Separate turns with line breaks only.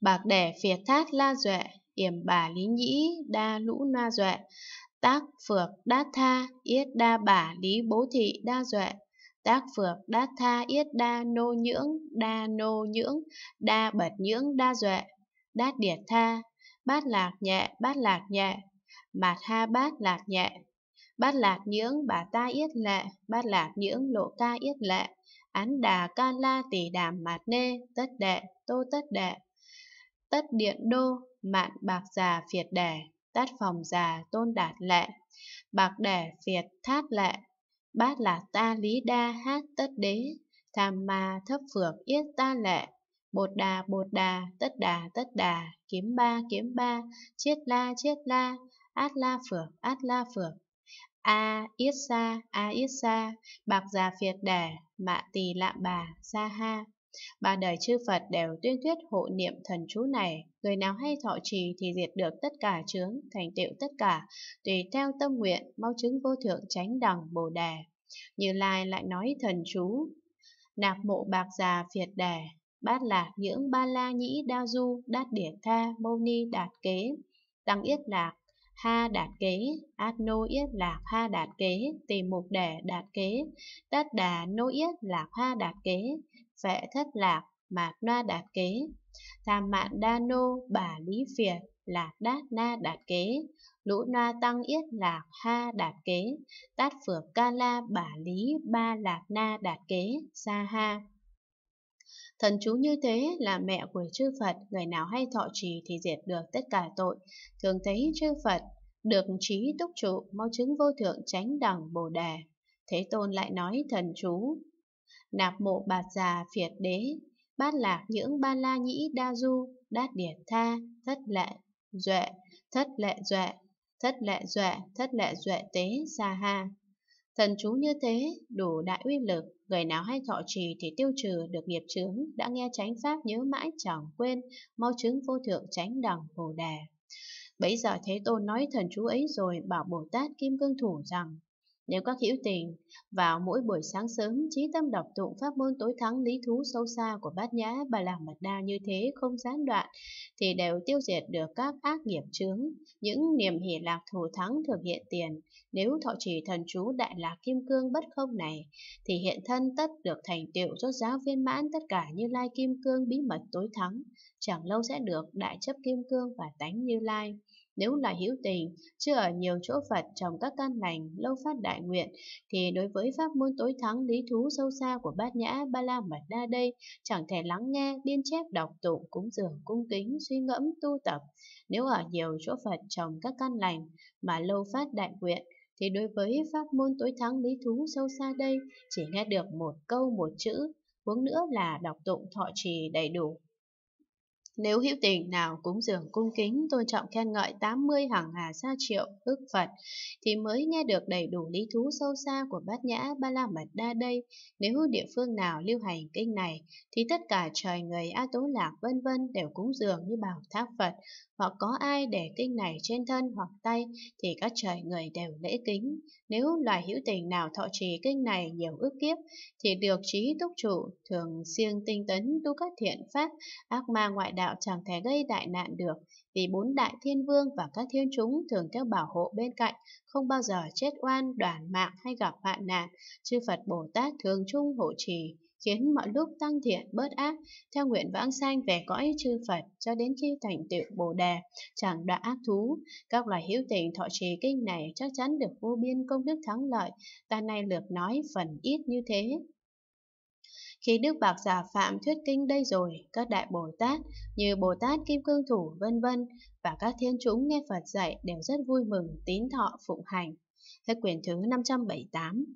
bạc đẻ phìa thát la duệ yểm bà lý nhĩ đa lũ na duệ tác phược đát tha yết đa bà lý bố thị đa duệ tác phược đát tha yết đa nô nhưỡng đa nô nhưỡng đa bật nhưỡng đa duệ đát điệt tha bát lạc nhẹ bát lạc nhẹ mạt ha bát lạc nhẹ bát lạc nhưỡng bà ta yết lệ bát lạc nhưỡng lộ ca yết lệ án đà ca la tỷ đàm mạt nê tất đệ tô tất đệ tất điện đô, mạn bạc già phiệt đẻ, tát phòng già tôn đạt lệ, bạc đẻ phiệt thát lệ, bát là ta lý đa hát tất đế, tham ma thấp phược yết ta lệ, bột đà bột đà, tất đà tất đà, kiếm ba kiếm ba, chiết la chiết la, át la phược át la phược. A yết sa, a yết sa, bạc già phiệt đẻ, mạ tỳ lạm bà, sa ha. Ba đời chư Phật đều tuyên thuyết hộ niệm thần chú này, người nào hay thọ trì thì diệt được tất cả chướng, thành tựu tất cả, tùy theo tâm nguyện, mau chứng vô thượng chánh đẳng Bồ đề. Như Lai lại nói thần chú, nạp mộ bạc già phiệt đề, bát lạc những ba la nhĩ đa du, đát đỉa tha, mâu ni đạt kế, tăng yết lạc, ha đạt kế, át nô yết lạc ha đạt kế, tìm mục đẻ đạt kế, tất đà nô yết lạc ha đạt kế, vệ thất lạc, mà na đạt kế. Tham mạn đa nô, bà lý phiệt, lạc đát na đạt kế. Lũ na tăng yết lạc ha đạt kế. Tát phược ca la bà lý ba lạc na đạt kế, sa ha. Thần chú như thế là mẹ của chư Phật, người nào hay thọ trì thì diệt được tất cả tội. Thường thấy chư Phật, được trí túc trụ, mau chứng vô thượng tránh đẳng bồ đề. Thế Tôn lại nói thần chú, nạp mộ bạt già phiệt đế, bát lạc những ba la nhĩ đa du, đát điển tha, thất lệ, duệ, thất lệ duệ, thất lệ duệ, thất lệ duệ tế xa ha. Thần chú như thế, đủ đại uy lực, người nào hay thọ trì thì tiêu trừ được nghiệp chướng, đã nghe chánh pháp nhớ mãi chẳng quên, mau chứng vô thượng chánh đẳng bồ đề. Bấy giờ Thế Tôn nói thần chú ấy rồi bảo Bồ Tát Kim Cương Thủ rằng, nếu các hữu tình, vào mỗi buổi sáng sớm, trí tâm đọc tụng pháp môn tối thắng lý thú sâu xa của bát nhã bà làm mật đa như thế không gián đoạn, thì đều tiêu diệt được các ác nghiệp chướng, những niềm hỷ lạc thù thắng thực hiện tiền. Nếu thọ trì thần chú đại lạc kim cương bất không này, thì hiện thân tất được thành tựu rốt giáo viên mãn tất cả như lai kim cương bí mật tối thắng, chẳng lâu sẽ được đại chấp kim cương và tánh như lai. Nếu là hữu tình, chứ ở nhiều chỗ Phật trong các căn lành, lâu phát đại nguyện, thì đối với pháp môn tối thắng lý thú sâu xa của bát nhã ba la mật đa đây, chẳng thể lắng nghe, biên chép đọc tụng, cúng dường, cung kính, suy ngẫm, tu tập. Nếu ở nhiều chỗ Phật trong các căn lành mà lâu phát đại nguyện, thì đối với pháp môn tối thắng lý thú sâu xa đây, chỉ nghe được một câu một chữ, huống nữa là đọc tụng thọ trì đầy đủ nếu hữu tình nào cúng dường cung kính tôn trọng khen ngợi 80 hàng hà sa triệu ức Phật thì mới nghe được đầy đủ lý thú sâu xa của bát nhã ba la mật đa đây. Nếu địa phương nào lưu hành kinh này thì tất cả trời người A Tố Lạc vân vân đều cúng dường như bảo tháp Phật hoặc có ai để kinh này trên thân hoặc tay thì các trời người đều lễ kính. Nếu loài hữu tình nào thọ trì kinh này nhiều ức kiếp thì được trí túc trụ thường siêng tinh tấn tu các thiện pháp ác ma ngoại đạo đạo chẳng thể gây đại nạn được, vì bốn đại thiên vương và các thiên chúng thường theo bảo hộ bên cạnh, không bao giờ chết oan, đoàn mạng hay gặp hoạn nạn, chư Phật Bồ Tát thường chung hộ trì, khiến mọi lúc tăng thiện bớt ác, theo nguyện vãng sanh về cõi chư Phật cho đến khi thành tựu Bồ Đề, chẳng đoạn ác thú. Các loài hữu tình thọ trì kinh này chắc chắn được vô biên công đức thắng lợi, ta nay lược nói phần ít như thế. Khi Đức Bạc già Phạm thuyết kinh đây rồi, các đại Bồ Tát như Bồ Tát Kim Cương Thủ vân vân và các thiên chúng nghe Phật dạy đều rất vui mừng tín thọ phụng hành. Hết quyển thứ 578